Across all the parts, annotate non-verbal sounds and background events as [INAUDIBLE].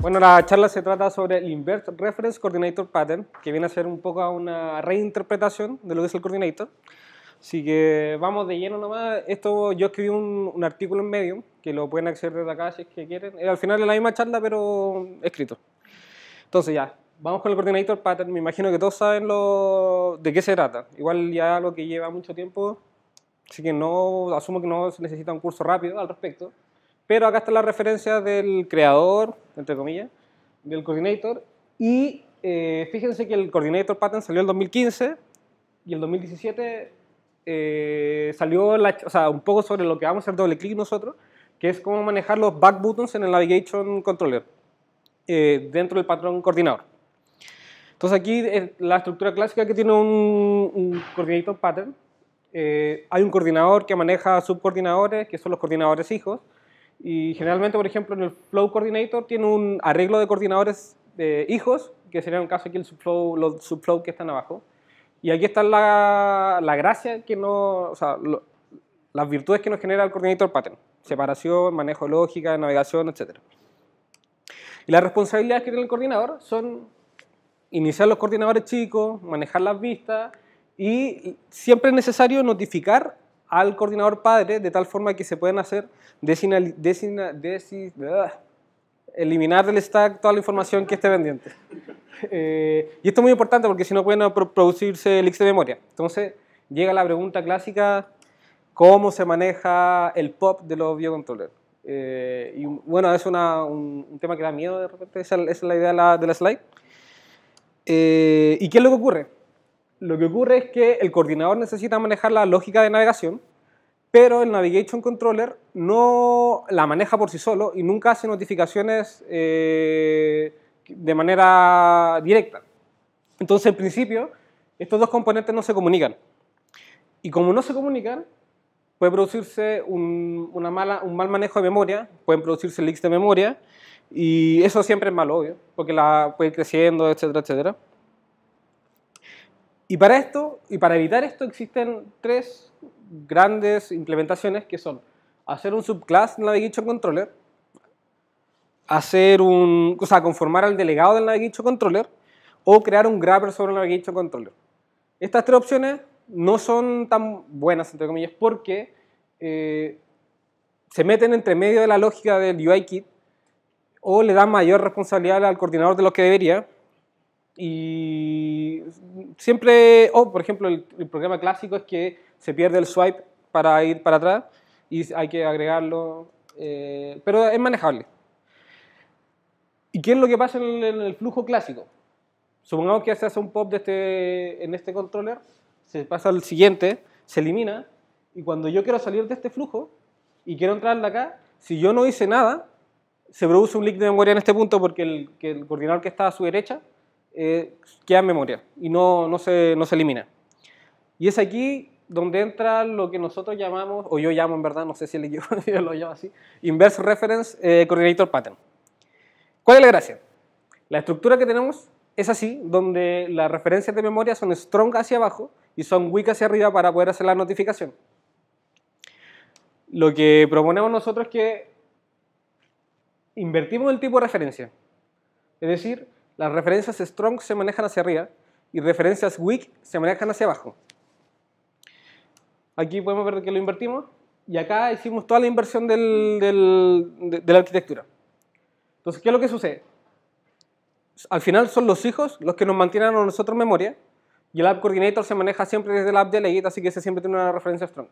Bueno, la charla se trata sobre el Invert Reference Coordinator Pattern, que viene a ser un poco una reinterpretación de lo que es el coordinator. Así que vamos de lleno nomás. Esto yo escribí un, artículo en Medium, que lo pueden acceder desde acá si es que quieren. Eh, al final es la misma charla, pero escrito. Entonces ya, vamos con el Coordinator Pattern. Me imagino que todos saben lo, de qué se trata. Igual ya lo que lleva mucho tiempo, así que no asumo que no se necesita un curso rápido al respecto. Pero acá está la referencia del creador, entre comillas, del coordinator. Y eh, fíjense que el coordinator pattern salió en el 2015 y el 2017 eh, salió o sea, un poco sobre lo que vamos a hacer doble clic nosotros, que es cómo manejar los back buttons en el navigation controller eh, dentro del patrón coordinador. Entonces aquí es la estructura clásica que tiene un, un coordinator pattern. hay un coordinador que maneja subcoordinadores, que son los coordinadores hijos y generalmente, por ejemplo, en el Flow Coordinator tiene un arreglo de coordinadores de hijos, que sería un caso aquí el subflow, los subflow que están abajo. Y aquí está la, gracia que no, las virtudes que nos genera el coordinator pattern. Separación, manejo de lógica, navegación, etc. Y las responsabilidades que tiene el coordinador son iniciar los coordinadores chicos, manejar las vistas y siempre es necesario notificar al coordinador padre de tal forma que se pueden hacer ah, eliminar del stack toda la información que esté pendiente. [LAUGHS] Eh, y esto es muy importante porque si no pueden producirse leaks de memoria. Entonces llega la pregunta clásica, ¿cómo se maneja el pop de los biocontrollers? Eh, y bueno, es un, tema que da miedo de repente, esa, es la idea de la, slide. Eh, ¿Y qué es lo que ocurre? Lo que ocurre es que el coordinador necesita manejar la lógica de navegación, pero el Navigation Controller no la maneja por sí solo y nunca hace notificaciones eh, de manera directa. Entonces, en principio, estos dos componentes no se comunican. Y como no se comunican, puede producirse un, una mala, un mal manejo de memoria, pueden producirse leaks de memoria, y eso siempre es malo, obvio, porque la puede ir creciendo, etcétera, etcétera. Y para esto, y para evitar esto, existen tres grandes implementaciones que son hacer un subclass Navigation Controller, hacer un, o sea, conformar al delegado del Navigation Controller o crear un grabber sobre el Navigation Controller. Estas tres opciones no son tan buenas, entre comillas, porque eh, se meten entre medio de la lógica del UIKit o le dan mayor responsabilidad al coordinador de lo que debería, y siempre, o oh, por ejemplo, el, programa clásico es que se pierde el swipe para ir para atrás y hay que agregarlo, eh, pero es manejable. ¿Y qué es lo que pasa en el, flujo clásico? Supongamos que se hace un pop de este, en este controller, se pasa al siguiente, se elimina, y cuando yo quiero salir de este flujo y quiero entrar de acá, si yo no hice nada, se produce un leak de memoria en este punto porque el coordinador que está a su derecha eh, queda en memoria y no, no, se, no se elimina. Y es aquí donde entra lo que nosotros llamamos, o yo llamo en verdad, no sé si el equipo [LAUGHS] lo llamo así, Inverse Reference eh, Coordinator Pattern. ¿Cuál es la gracia? La estructura que tenemos es así, donde las referencias de memoria son strong hacia abajo y son weak hacia arriba para poder hacer la notificación. Lo que proponemos nosotros es que invertimos el tipo de referencia. Es decir, las referencias strong se manejan hacia arriba y referencias weak se manejan hacia abajo. Aquí podemos ver que lo invertimos y acá hicimos toda la inversión de, la arquitectura. Entonces, ¿qué es lo que sucede? Al final son los hijos los que nos mantienen a nosotros memoria y el app coordinator se maneja siempre desde el app delegate, así que ese siempre tiene una referencia strong.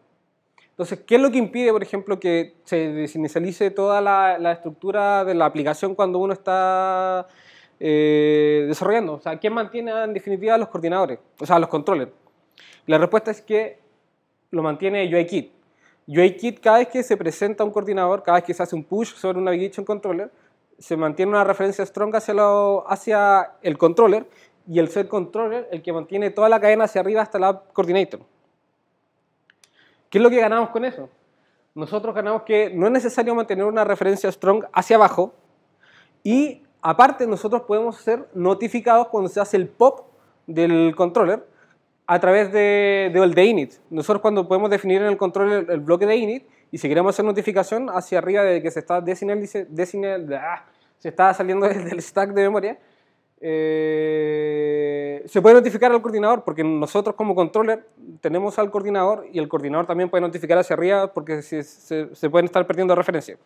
Entonces, ¿qué es lo que impide, por ejemplo, que se desinicialice toda la estructura de la aplicación cuando uno está eh, desarrollando? O sea, ¿quién mantiene en definitiva a los coordinadores? O sea, a los controllers. La respuesta es que lo mantiene UIKit. UIKit cada vez que se presenta un coordinador, cada vez que se hace un push sobre un navigation controller, se mantiene una referencia strong hacia, hacia el controller y el set controller el que mantiene toda la cadena hacia arriba hasta la coordinator. ¿Qué es lo que ganamos con eso? Nosotros ganamos que no es necesario mantener una referencia strong hacia abajo y Aparte, nosotros podemos ser notificados cuando se hace el pop del controller a través de, de, de init. Nosotros cuando podemos definir en el controller el, bloque de init y si queremos hacer notificación hacia arriba de que se está desinalice, ah, se está saliendo del stack de memoria, eh, se puede notificar al coordinador porque nosotros como controller tenemos al coordinador y el coordinador también puede notificar hacia arriba porque se, se pueden estar perdiendo referencias.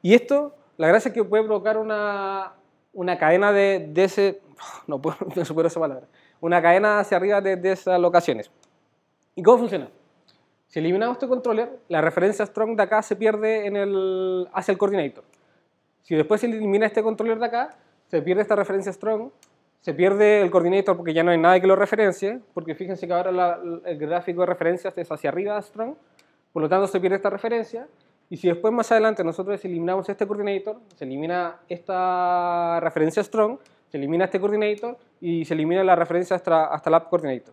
Y esto, la gracia es que puede provocar una, una cadena de, ese, [SIGHS] no, puedo, [LAUGHS] esa palabra, una cadena hacia arriba de, esas locaciones. ¿Y cómo funciona? Si eliminamos este controller, la referencia strong de acá se pierde en el, hacia el coordinator. Si después se elimina este controller de acá, se pierde esta referencia strong, se pierde el coordinator porque ya no hay nada que lo referencie, porque fíjense que ahora el gráfico de referencias es hacia arriba strong, por lo tanto se pierde esta referencia, y si después más adelante nosotros eliminamos este coordinator, se elimina esta referencia strong, se elimina este coordinator y se elimina la referencia hasta, hasta app coordinator.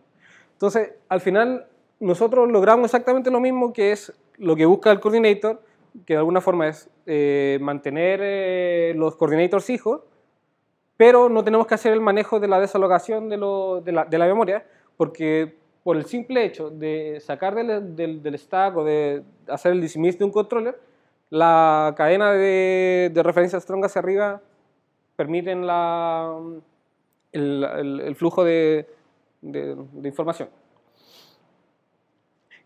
Entonces, al final, nosotros logramos exactamente lo mismo que es lo que busca el coordinator, que de alguna forma es eh, mantener eh, los coordinators hijos, pero no tenemos que hacer el manejo de la desalogación de, la, de la memoria, porque por el simple hecho de sacar del, del, stack o de hacer el dismiss de un controller, la cadena de, de strong hacia arriba permiten la, el, flujo de, de, información.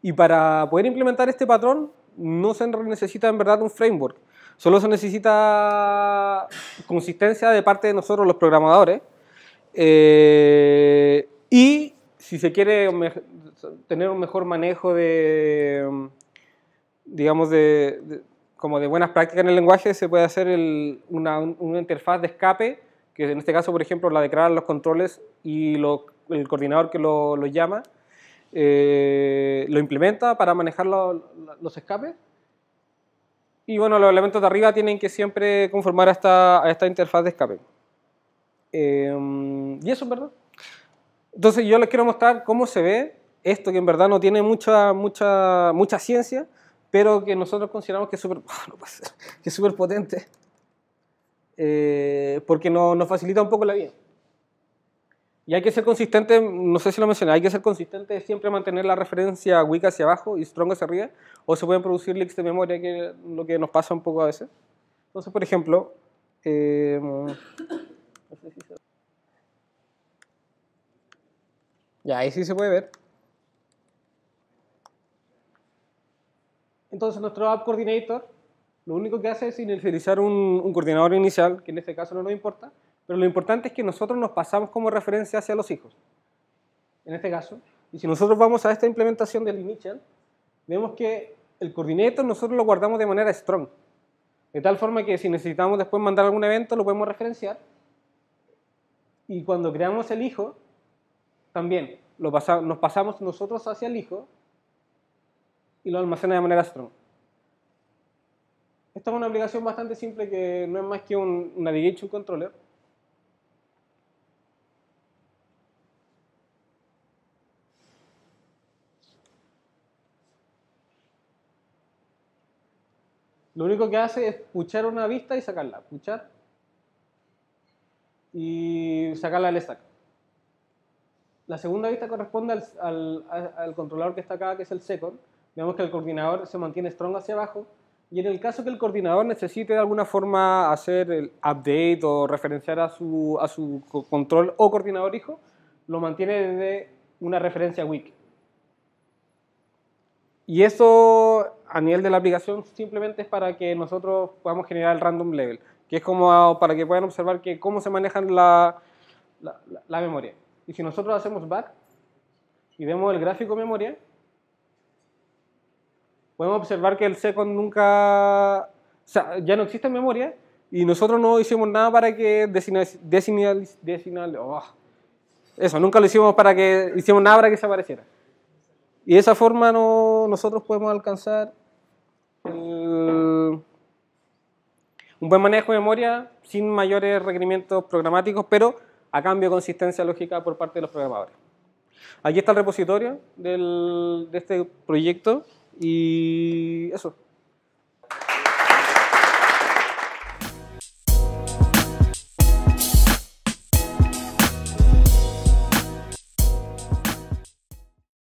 Y para poder implementar este patrón no se necesita en verdad un framework, solo se necesita consistencia de parte de nosotros los programadores eh, y si se quiere tener un mejor manejo de, digamos, de, como de buenas prácticas en el lenguaje, se puede hacer una, interfaz de escape, que en este caso, por ejemplo, la declaran los controles y el coordinador que lo, llama, eh, lo implementa para manejar los escapes. Y bueno, los elementos de arriba tienen que siempre conformar a esta, interfaz de escape. Eh, y eso, es ¿verdad? Entonces yo les quiero mostrar cómo se ve esto que en verdad no tiene mucha, mucha, mucha ciencia, pero que nosotros consideramos que es súper [LAUGHS] ah, potente, eh, porque nos facilita un poco la vida. Y hay que ser consistente, no sé si lo mencioné, hay que ser consistente siempre mantener la referencia weak hacia abajo y Strong hacia arriba, o se pueden producir leaks de memoria, que es lo que nos pasa un poco a veces. Entonces, por ejemplo, eh, Ya, ahí sí se puede ver. Entonces nuestro App Coordinator lo único que hace es inicializar un, coordinador inicial, que en este caso no nos importa, pero lo importante es que nosotros nos pasamos como referencia hacia los hijos. En este caso, y si nosotros vamos a esta implementación del initial, vemos que el coordinator nosotros lo guardamos de manera strong. De tal forma que si necesitamos después mandar algún evento, lo podemos referenciar. Y cuando creamos el hijo, también lo nos pasamos nosotros hacia el hijo y lo almacena de manera strong. Esta es una aplicación bastante simple que no es más que un navigation controller. Lo único que hace es puchar una vista y sacarla. Puchar y sacarla al stack. La segunda vista corresponde al, controlador que está acá, que es el second. Vemos que el coordinador se mantiene strong hacia abajo. Y en el caso que el coordinador necesite de alguna forma hacer el update o referenciar a su, control o coordinador hijo, lo mantiene desde una referencia weak. Y eso a nivel de la aplicación simplemente es para que nosotros podamos generar el random level, que es como para que puedan observar que cómo se manejan la memoria. Y si nosotros hacemos back y vemos el gráfico memoria, podemos observar que el second nunca, o sea, ya no existe memoria y nosotros no hicimos nada para que desinal, oh, eso, nunca lo hicimos para que, hicimos nada para que se apareciera. Y de esa forma no, nosotros podemos alcanzar un buen manejo de memoria sin mayores requerimientos programáticos, pero a cambio de consistencia lógica por parte de los programadores. Aquí está el repositorio de este proyecto y eso.